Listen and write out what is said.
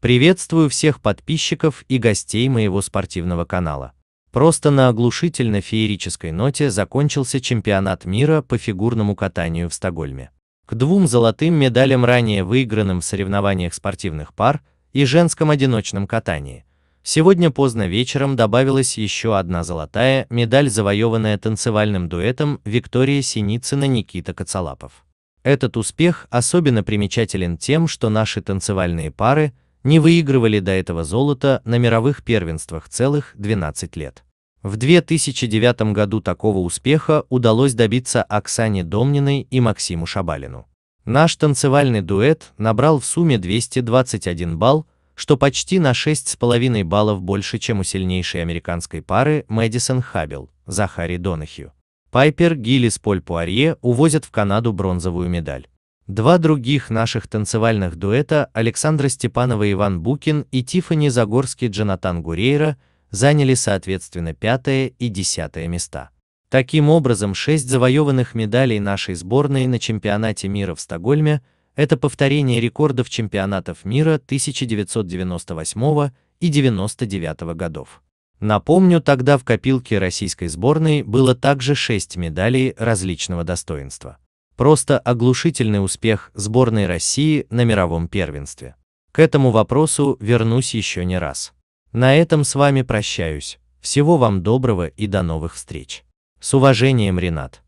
Приветствую всех подписчиков и гостей моего спортивного канала. Просто на оглушительно феерической ноте закончился чемпионат мира по фигурному катанию в Стокгольме. К двум золотым медалям ранее выигранным в соревнованиях спортивных пар и женском одиночном катании. Сегодня поздно вечером добавилась еще одна золотая медаль, завоеванная танцевальным дуэтом Виктория Синицына Никита Коцалапов. Этот успех особенно примечателен тем, что наши танцевальные пары – не выигрывали до этого золото на мировых первенствах целых 12 лет. В 2009 году такого успеха удалось добиться Оксане Домниной и Максиму Шабалину. Наш танцевальный дуэт набрал в сумме 221 балл, что почти на 6,5 баллов больше, чем у сильнейшей американской пары Мэдисон Хаббел, Захари Донахью. Пайпер Гиллис Поль Пуарье увозят в Канаду бронзовую медаль. Два других наших танцевальных дуэта Александра Степанова и Иван Букин и Тифани Загорский Джонатан Гурейра заняли соответственно пятое и десятое места. Таким образом, шесть завоеванных медалей нашей сборной на чемпионате мира в Стокгольме – это повторение рекордов чемпионатов мира 1998 и 1999 годов. Напомню, тогда в копилке российской сборной было также шесть медалей различного достоинства. Просто оглушительный успех сборной России на мировом первенстве. К этому вопросу вернусь еще не раз. На этом с вами прощаюсь. Всего вам доброго и до новых встреч. С уважением, Ренат.